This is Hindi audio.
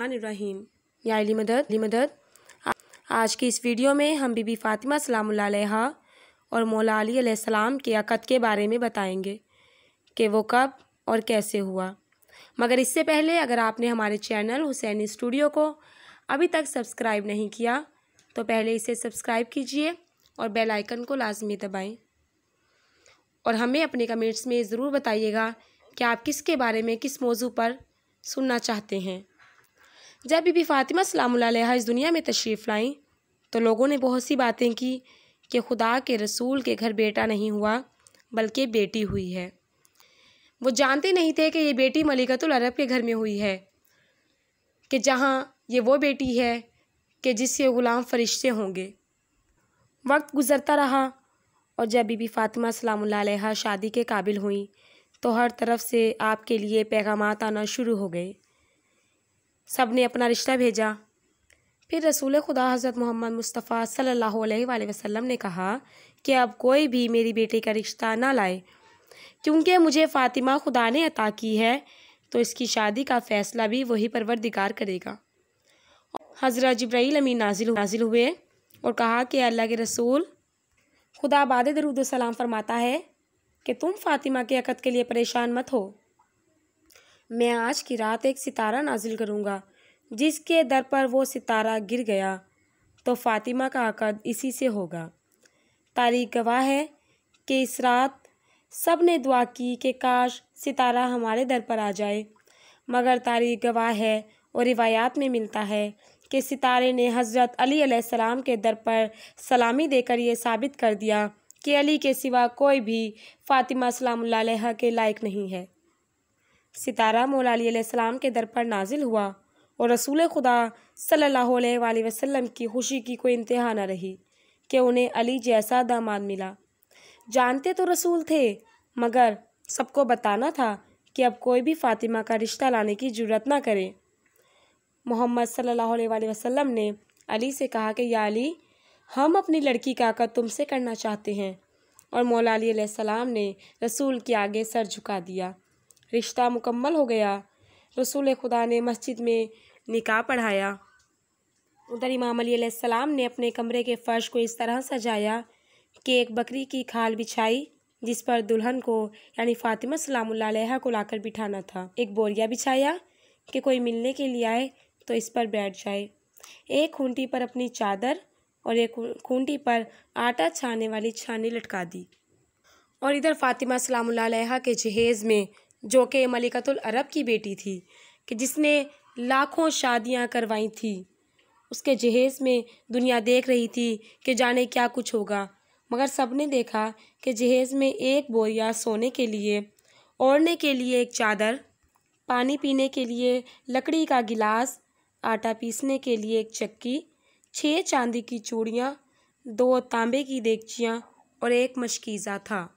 रहीम या अली मदद अली मदद आज की इस वीडियो में हम बीबी फ़ातिमा सलाम और मौला अली सलाम के अकद के बारे में बताएंगे कि वो कब और कैसे हुआ मगर इससे पहले अगर आपने हमारे चैनल हुसैनी स्टूडियो को अभी तक सब्सक्राइब नहीं किया तो पहले इसे सब्सक्राइब कीजिए और बेल आइकन को लाजमी दबाएं और हमें अपने कमेंट्स में ज़रूर बताइएगा कि आप किसके बारे में किस मौजू पर सुनना चाहते हैं जब बीबी फ़ातिमा सलाम इस दुनिया में तशरीफ़ लाई तो लोगों ने बहुत सी बातें की कि खुदा के रसूल के घर बेटा नहीं हुआ बल्कि बेटी हुई है वो जानते नहीं थे कि ये बेटी मलिकतुल अरब के घर में हुई है कि जहाँ ये वो बेटी है कि जिससे ग़ुलाम फरिश्ते होंगे वक्त गुज़रता रहा और जब बीबी फ़ातिमा सलाम शादी के काबिल हुई तो हर तरफ से आपके लिए पैगाम आना शुरू हो गए सब ने अपना रिश्ता भेजा फिर रसूल खुदा हज़रत मोहम्मद मुस्तफ़ा सल्लल्लाहु अलैहि वसल्लम ने कहा कि अब कोई भी मेरी बेटी का रिश्ता ना लाए क्योंकि मुझे फ़ातिमा खुदा ने अता की है तो इसकी शादी का फ़ैसला भी वही परवरदिगार करेगा हज़रत जब्राईल अमीन नाजिल नाजिल हुए और कहा कि अल्लाह के रसूल खुदा बाद दरुद सलाम फरमाता है कि तुम फ़ातिमा के अकद के लिए परेशान मत हो मैं आज की रात एक सितारा नाजिल करूँगा जिसके दर पर वो सितारा गिर गया तो फ़ातिमा का अकद इसी से होगा तारीख गवाह है कि इस रात सब ने दुआ की कि काश सितारा हमारे दर पर आ जाए मगर तारीख गवाह है और रिवायात में मिलता है कि सितारे ने हज़रत अली अलैहिस्सलाम के दर पर सलामी देकर ये साबित कर दिया कि अली के सिवा कोई भी फ़ातिमा सलाम के लायक नहीं है सितारा मौलाम के दर पर नाजिल हुआ और रसूल खुदा सल्ला वसम की खुशी की कोई इंतहा न रही कि उन्हें अली जैसा दामाद मिला जानते तो रसूल थे मगर सबको बताना था कि अब कोई भी फ़ातिमा का रिश्ता लाने की जरूरत ना करे मोहम्मद सल्ला वसम ने अली से कहा कि या अली हम अपनी लड़की का आका तुमसे करना चाहते हैं और मौलाम ने रसूल के आगे सर झुका दिया रिश्ता मुकम्मल हो गया रसूल खुदा ने मस्जिद में निकाह पढ़ाया उधर इमाम अलीसम ने अपने कमरे के फर्श को इस तरह सजाया कि एक बकरी की खाल बिछाई जिस पर दुल्हन को यानी फ़ातिमा सलाम को लाकर बिठाना था एक बोरिया बिछाया कि कोई मिलने के लिए आए तो इस पर बैठ जाए एक खूंटी पर अपनी चादर और एक खूंटी पर आटा छाने वाली छानी लटका दी और इधर फ़ातिमा सलाम के जहेज़ में जो कि मलिकतुल अरब की बेटी थी कि जिसने लाखों शादियां करवाई थी उसके जहेज़ में दुनिया देख रही थी कि जाने क्या कुछ होगा मगर सबने देखा कि जहेज़ में एक बोरिया सोने के लिए ओढ़ने के लिए एक चादर पानी पीने के लिए लकड़ी का गिलास आटा पीसने के लिए एक चक्की छः चांदी की चूड़ियाँ दो तांबे की देगचियाँ और एक मशकीज़ा था